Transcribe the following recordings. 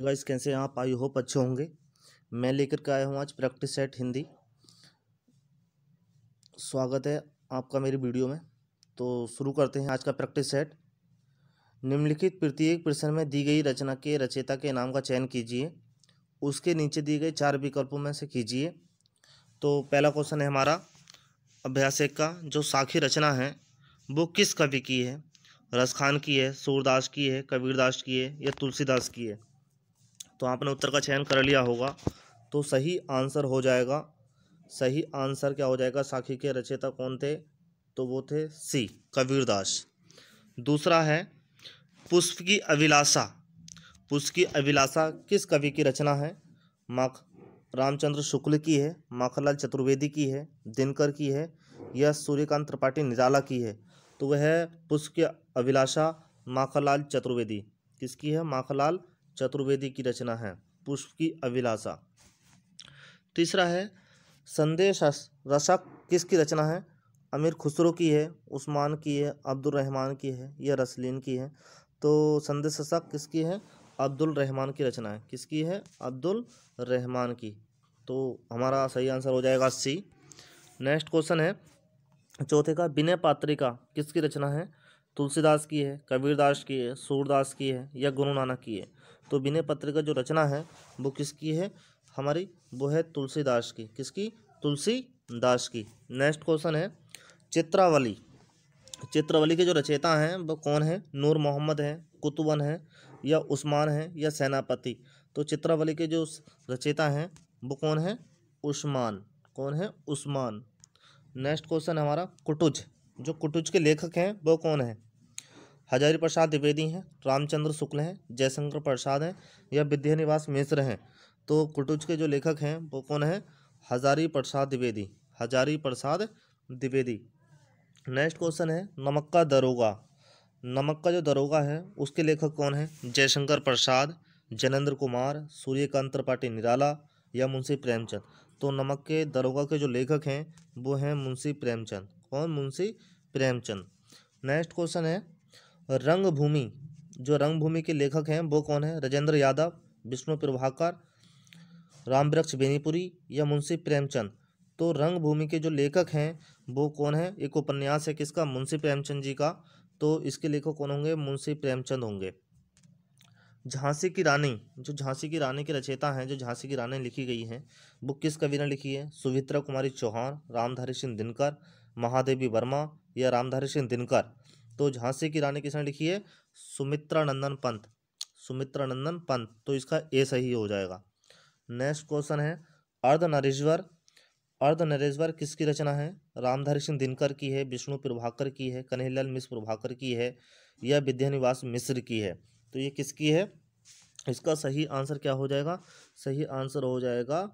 guys कैसे आप I hope अच्छे होंगे मैं लेकर के आया हूँ आज प्रैक्टिस सेट हिंदी स्वागत है आपका मेरी वीडियो में तो शुरू करते हैं आज का प्रैक्टिस सेट निम्नलिखित प्रत्येक प्रश्न में दी गई रचना के रचयिता के नाम का चयन कीजिए उसके नीचे दिए गए चार विकल्पों में से कीजिए तो पहला क्वेश्चन है हमारा अभ्यास का जो साखी रचना है वो किस कवि की है रसखान की है सूरदास की है कबीरदास की है या तुलसीदास की है तो आपने उत्तर का चयन कर लिया होगा तो सही आंसर हो जाएगा सही आंसर क्या हो जाएगा साखी के रचयिता कौन थे तो वो थे सी कबीरदास दूसरा है पुष्प की अभिलाषा पुष्प की अभिलाषा किस कवि की रचना है माख रामचंद्र शुक्ल की है माखनलाल चतुर्वेदी की है दिनकर की है या सूर्यकांत त्रिपाठी निराला की है तो वह पुष्प की अभिलाषा माखनलाल चतुर्वेदी किसकी है माखनलाल चतुर्वेदी की रचना है पुष्प की अभिलाषा तीसरा है संदेश रसक किसकी रचना है अमीर खुसरो की है उस्मान की है अब्दुल रहमान की है या रसलिन की है तो संदेश रसक किसकी है अब्दुल रहमान की रचना है किसकी है अब्दुल रहमान की तो हमारा सही आंसर हो जाएगा सी नेक्स्ट क्वेश्चन है चौथे का विनय पात्रिका किसकी रचना है तुलसीदास की है कबीरदास की है सूरदास की है या गुरु नानक की है तो विनय पत्र का जो रचना है वो किसकी है हमारी वो है तुलसीदास की किसकी तुलसीदास की नेक्स्ट क्वेश्चन है चित्रावली चित्रावली के जो रचयिता हैं वो कौन है नूर मोहम्मद हैं कुतुबन हैं या उस्मान हैं या सेनापति तो चित्रावली के जो रचयिता हैं वो कौन है उस्मान कौन है उस्मान नेक्स्ट क्वेश्चन हमारा कुटुज जो कुटुज के लेखक हैं वो कौन हैं हजारी प्रसाद द्विवेदी हैं रामचंद्र शुक्ल हैं जयशंकर प्रसाद हैं या विद्यानिवास मिश्र हैं तो कुटुज के जो लेखक हैं वो कौन हैं हजारी प्रसाद द्विवेदी हजारी प्रसाद द्विवेदी नेक्स्ट क्वेश्चन है नमक का दरोगा नमक का जो दरोगा है उसके लेखक कौन है जयशंकर प्रसाद जनेंद्र कुमार सूर्यकांत त्रिपाठी निराला या मुंशी प्रेमचंद तो नमक के दरोगा के जो लेखक हैं वो हैं मुंशी प्रेमचंद कौन मुंशी प्रेमचंद नेक्स्ट क्वेश्चन है रंगभूमि जो रंगभूमि के लेखक हैं वो कौन है राजेंद्र यादव विष्णु प्रभाकर रामवृक्ष बेनीपुरी या मुंशी प्रेमचंद तो रंगभूमि के जो लेखक हैं वो कौन है एक उपन्यास है किसका मुंशी प्रेमचंद जी का तो इसके लेखक कौन होंगे मुंशी प्रेमचंद होंगे झांसी की रानी जो झांसी की रानी की रचयिता हैं जो झांसी की रानी लिखी गई हैं वो किस कवि ने लिखी है सुभित्रा कुमारी चौहान रामधारी सिंह दिनकर महादेवी वर्मा या रामधारी सिंह दिनकर तो झांसी की रानी किसने लिखी है सुमित्रा नंदन पंत सुमित्रा नंदन पंत तो इसका ए सही हो जाएगा नेक्स्ट क्वेश्चन है अर्धनरेश्वर अर्धनरेश्वर किसकी रचना है रामधारी सिंह दिनकर की है विष्णु प्रभाकर की है कन्हैलाल मिश्र प्रभाकर की है या विद्यानिवास मिश्र की है तो ये किसकी है इसका सही आंसर क्या हो जाएगा सही आंसर हो जाएगा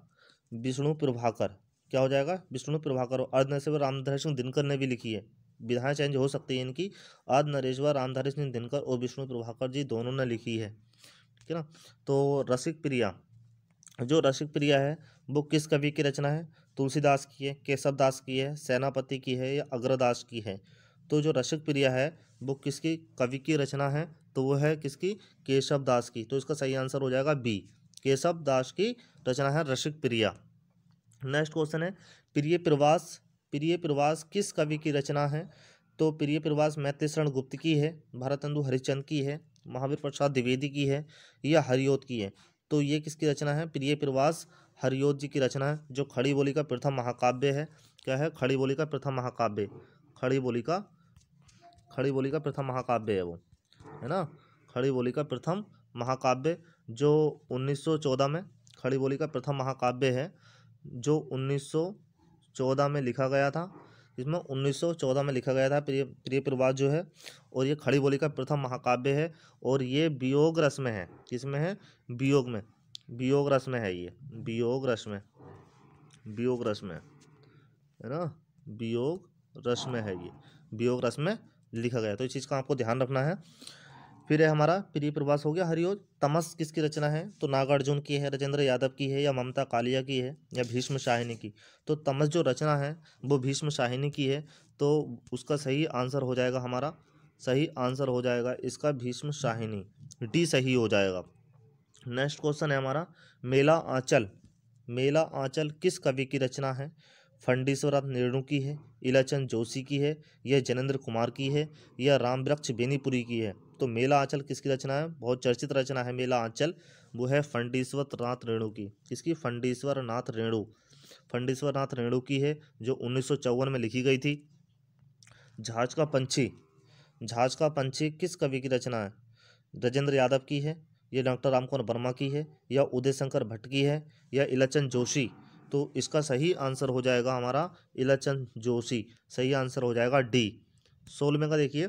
विष्णु प्रभाकर क्या हो जाएगा विष्णु प्रभाकर अर्धनरेश्वर रामधारी सिंह दिनकर ने भी लिखी है विधायक चेंज हो सकती है इनकी अर्ध नरेश्वर रामधारी सिंह दिनकर और विष्णु प्रभाकर जी दोनों ने लिखी है ठीक है ना तो रसिक प्रिया जो रसिक प्रिया है वो किस कवि की रचना है तुलसीदास की है केशव दास की है सेनापति की है या अग्रदास की है तो जो रसिक प्रिया है वो किसकी कवि की रचना है तो वो है किसकी केशव दास की तो इसका सही आंसर हो जाएगा बी केशव दास की रचना है रसिक प्रिया नेक्स्ट क्वेश्चन है प्रिय प्रवास प्रिय प्रवास किस कवि की रचना है तो प्रिय प्रवास शरण गुप्त की है भारतंदु हरिचंद की है महावीर प्रसाद द्विवेदी की है या हरियोत की है तो ये किसकी रचना है प्रिय प्रवास हरियोत जी की रचना है जो खड़ी बोली का प्रथम महाकाव्य है क्या है खड़ी बोली का प्रथम महाकाव्य खड़ी बोली का खड़ी बोली का प्रथम महाकाव्य है वो है ना खड़ी बोली का प्रथम महाकाव्य जो 1914 में खड़ी बोली का प्रथम महाकाव्य है जो 1914 में लिखा गया था इसमें 1914 में लिखा गया था प्रिय प्रिय प्रवास जो है और ये खड़ी बोली का प्रथम महाकाव्य है और ये वियोग रस में है किसमें है वियोग में वियोग रस में है ये वियोग रस में वियोग रस में है ना वियोग रस में है ये वियोग रस में लिखा गया तो इस चीज़ का आपको ध्यान रखना है फिर है हमारा प्रिय प्रवास हो गया हरिओज तमस किसकी रचना है तो नागार्जुन की है राजेंद्र यादव की है या ममता कालिया की है या भीष्म शाहिनी की तो तमस जो रचना है वो भीष्म शाहिनी की है तो उसका सही आंसर हो जाएगा हमारा सही आंसर हो जाएगा इसका भीष्म शाहिनी डी सही हो जाएगा नेक्स्ट क्वेश्चन है हमारा मेला आँचल मेला आँचल किस कवि की रचना है फंडीश्वर नेहरू की है इलाचंद जोशी की है या जनेंद्र कुमार की है राम रामवृक्ष बेनीपुरी की है तो मेला आंचल किसकी रचना है बहुत चर्चित रचना है मेला आंचल वो है फंडीश्वर नाथ रेणु की किसकी फंडीश्वर नाथ रेणु फंडीश्वर नाथ रेणु की है जो उन्नीस में लिखी गई थी झाज का पंछी झाज का पंछी किस कवि की रचना है गजेंद्र यादव की है यह डॉक्टर रामकुमार वर्मा की है या उदय शंकर भट्ट की है या इलाचंद जोशी तो इसका सही आंसर हो जाएगा हमारा इलाचंद जोशी सही आंसर हो जाएगा डी सोलहवें का देखिए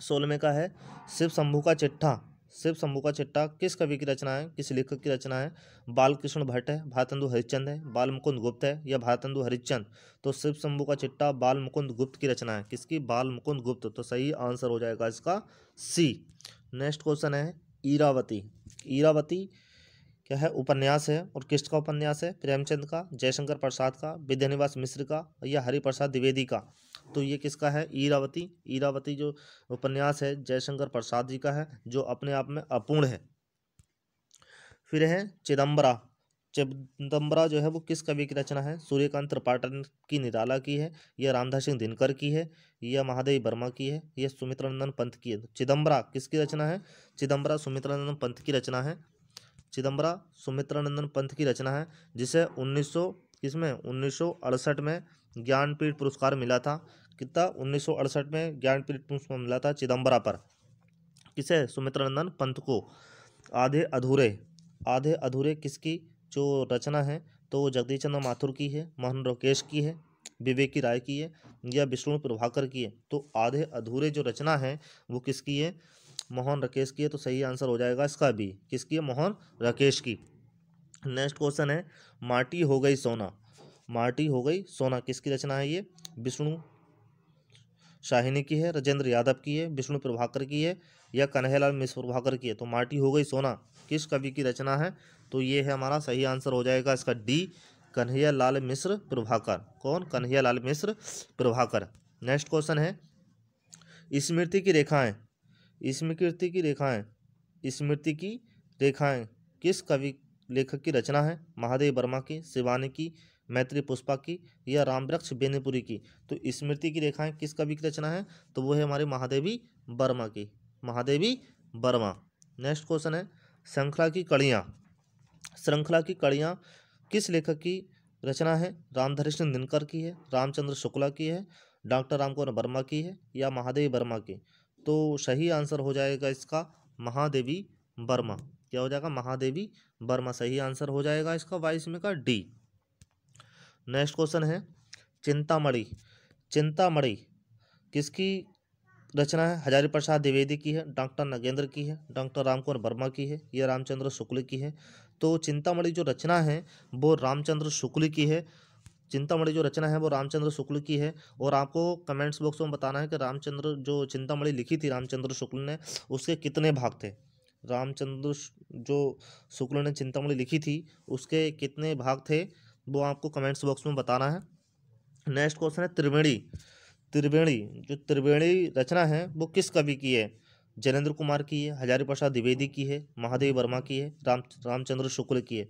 सोलह का है शिव शंभु का चिट्ठा शिव शंभु का चिट्ठा किस कवि की रचना है किस लेखक की रचना है बालकृष्ण भट्ट है भारतेंदु हरिचंद है बाल मुकुंद गुप्त है या भारतेंदु हरिचंद तो शिव शंभु का चिट्ठा बाल मुकुंद गुप्त की रचना है किसकी बाल मुकुंद गुप्त तो सही आंसर हो जाएगा इसका सी नेक्स्ट क्वेश्चन है ईरावती ईरावती क्या है उपन्यास है और किसका उपन्यास है प्रेमचंद का जयशंकर प्रसाद का विद्यानिवास मिश्र का या हरिप्रसाद द्विवेदी का तो ये किसका है ईरावती ईरावती जो उपन्यास है जयशंकर प्रसाद जी का है जो अपने आप में अपूर्ण है फिर है चिदम्बरा चिदम्बरा जो है वो किस कवि की रचना है सूर्यकांत त्रिपाठन की निराला की है यह रामधास सिंह दिनकर की है यह महादेव वर्मा की है यह सुमित्रंदन पंथ की है चिदम्बरा किसकी रचना है चिदम्बरा सुमित्रंदन पंथ की रचना है चिदम्बरा सुमित्रंदन पंथ की रचना है जिसे उन्नीस सौ किसमें उन्नीस में ज्ञानपीठ पुरस्कार मिला था कितना उन्नीस में ज्ञानपीठ पुष्प मामला था चिदम्बरा पर किसे सुमित्रा नंदन पंत को आधे अधूरे आधे अधूरे किसकी जो रचना है तो वो जगदीश चंद्र माथुर की है मोहन राकेश की है विवेकी राय की है या विष्णु प्रभाकर की है तो आधे अधूरे जो रचना है वो किसकी है मोहन राकेश की है तो सही आंसर हो जाएगा इसका भी किसकी है मोहन राकेश की नेक्स्ट क्वेश्चन है माटी हो गई सोना माटी हो गई सोना किसकी रचना है ये विष्णु शाहिनी की है राजेंद्र यादव की है विष्णु प्रभाकर की है या कन्हैलाल मिश्र प्रभाकर की है तो माटी हो गई सोना किस कवि की रचना है तो ये है हमारा सही आंसर हो जाएगा इसका डी कन्हैया लाल मिश्र प्रभाकर कौन कन्हैया लाल मिश्र प्रभाकर नेक्स्ट क्वेश्चन है स्मृति की रेखाएं स्मृति की रेखाएं स्मृति की रेखाएं किस कवि लेखक की रचना है महादेव वर्मा की शिवानी की मैत्री पुष्पा की या रामवृक्ष बेनीपुरी की तो स्मृति की रेखाएं किस कवि की रचना है तो वो है हमारी महादेवी वर्मा की महादेवी वर्मा नेक्स्ट क्वेश्चन है श्रृंखला की कड़ियाँ श्रृंखला की कड़ियाँ किस लेखक की रचना है रामधरिष्ण दिनकर की है रामचंद्र शुक्ला की है डॉक्टर रामकुमार वर्मा की है या महादेवी वर्मा की तो सही आंसर हो जाएगा इसका महादेवी वर्मा क्या हो जाएगा महादेवी वर्मा सही आंसर हो जाएगा इसका वाइस में का डी नेक्स्ट क्वेश्चन है चिंतामणि चिंतामणि किसकी रचना है हजारी प्रसाद द्विवेदी की है डॉक्टर नगेंद्र की है डॉक्टर रामकुमार वर्मा की है या रामचंद्र शुक्ल की है तो चिंतामणि जो रचना है वो रामचंद्र शुक्ल की है चिंतामणि जो रचना है वो रामचंद्र शुक्ल की है और आपको कमेंट्स बॉक्स में बताना है कि रामचंद्र जो चिंतामणि लिखी थी रामचंद्र शुक्ल ने उसके कितने भाग थे रामचंद्र जो शुक्ल ने चिंतामणि लिखी थी उसके कितने भाग थे वो आपको कमेंट्स बॉक्स में बताना है नेक्स्ट क्वेश्चन है त्रिवेणी त्रिवेणी जो त्रिवेणी रचना है वो किस कवि की है जनेन्द्र कुमार की है हजारी प्रसाद द्विवेदी की है महादेव वर्मा की है राम रामचंद्र शुक्ल की है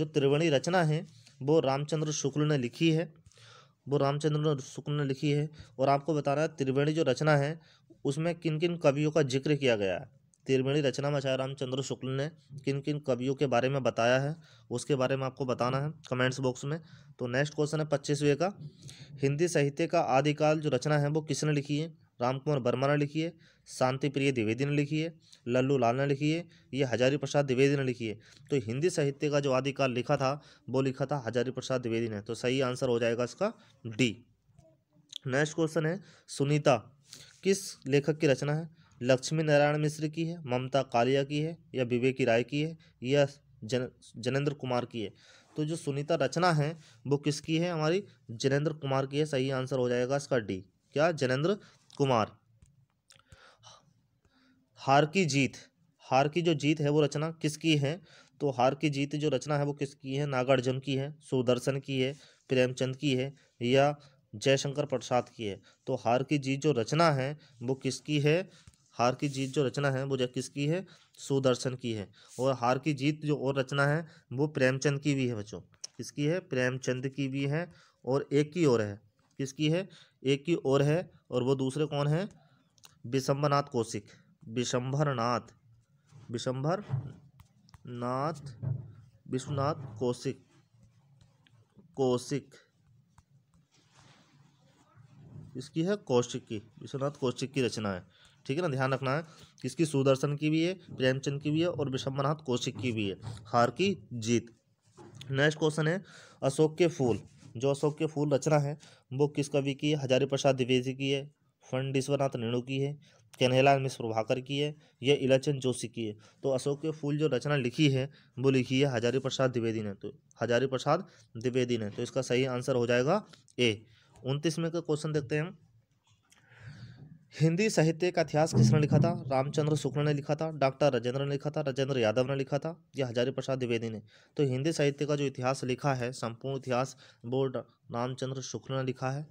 जो त्रिवेणी रचना है वो रामचंद्र शुक्ल ने लिखी है वो रामचंद्र शुक्ल ने लिखी है और आपको बताना है त्रिवेणी जो रचना है उसमें किन किन कवियों का जिक्र किया गया है तिरवेणी रचना में आचार्य रामचंद्र शुक्ल ने किन किन कवियों के बारे में बताया है उसके बारे में आपको बताना है कमेंट्स बॉक्स में तो नेक्स्ट क्वेश्चन है पच्चीसवें का हिंदी साहित्य का आदिकाल जो रचना है वो किसने लिखी है राम कुमार वर्मा ने लिखी है शांति प्रिय द्विवेदी ने लिखी है लल्लू लाल ने लिखी है ये हजारी प्रसाद द्विवेदी ने लिखी है तो हिंदी साहित्य का जो आदिकाल लिखा था वो लिखा था हजारी प्रसाद द्विवेदी ने तो सही आंसर हो जाएगा इसका डी नेक्स्ट क्वेश्चन है सुनीता किस लेखक की रचना है लक्ष्मी नारायण मिश्र की है ममता कालिया की है या विवेकी राय की है या जन जनेंद्र कुमार की है तो जो सुनीता रचना है वो किसकी है हमारी जनेंद्र कुमार की है सही आंसर हो जाएगा इसका डी क्या जनेंद्र कुमार हार की जीत हार की जो जीत है वो रचना किसकी है तो हार की जीत जो रचना है वो किसकी है नागार्जुन की है सुदर्शन की है प्रेमचंद की है या जयशंकर प्रसाद की है तो हार की जीत जो रचना है वो किसकी है हार की जीत जो रचना है वो किसकी है सुदर्शन की है और हार की जीत जो और रचना है वो प्रेमचंद की भी है बच्चों किसकी है प्रेमचंद की भी है और एक की और है किसकी है एक की और है और वो दूसरे कौन है विशंबरनाथ कौशिक नाथ विशंभर नाथ विश्वनाथ कौशिक कौशिक इसकी है कौशिक की विश्वनाथ कौशिक की रचना है ठीक है ना ध्यान रखना है किसकी सुदर्शन की भी है प्रेमचंद की भी है और विश्वनाथ कौशिक की भी है हार की जीत नेक्स्ट क्वेश्चन है अशोक के फूल जो अशोक के फूल रचना है वो किस कवि की है हजारी प्रसाद द्विवेदी की है फंड नेणु की है कन्हैलाल मिश्र प्रभाकर की है या इलाचंद जोशी की है तो अशोक के फूल जो रचना लिखी है वो लिखी है हजारी प्रसाद द्विवेदी ने तो हजारी प्रसाद द्विवेदी ने तो इसका सही आंसर हो जाएगा ए उनतीसवें का क्वेश्चन देखते हैं हम हिंदी साहित्य का इतिहास किसने लिखा था रामचंद्र शुक्ल ने लिखा था डॉक्टर राजेंद्र ने लिखा था राजेंद्र यादव ने लिखा था या हजारी प्रसाद द्विवेदी ने तो हिंदी साहित्य का जो इतिहास लिखा है संपूर्ण इतिहास बोर्ड रामचंद्र शुक्ल ने लिखा है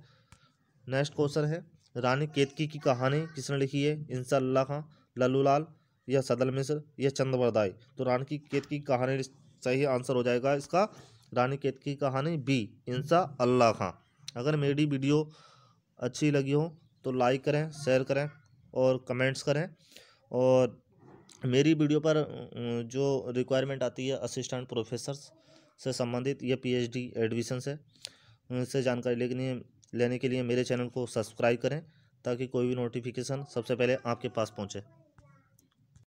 नेक्स्ट क्वेश्चन है रानी केतकी की कहानी किसने लिखी है इंसा अल्लाह खां लल्लू लाल या सदल मिश्र या चंद्रवरदाई तो रानी की केतकी की कहानी सही आंसर हो जाएगा इसका रानी केतकी की कहानी बी इंसा अल्लाह खां अगर मेरी वीडियो अच्छी लगी हो तो लाइक करें शेयर करें और कमेंट्स करें और मेरी वीडियो पर जो रिक्वायरमेंट आती है असिस्टेंट प्रोफेसर से संबंधित या पीएचडी एडमिशन से उनसे जानकारी लेने लेने के लिए मेरे चैनल को सब्सक्राइब करें ताकि कोई भी नोटिफिकेशन सबसे पहले आपके पास पहुंचे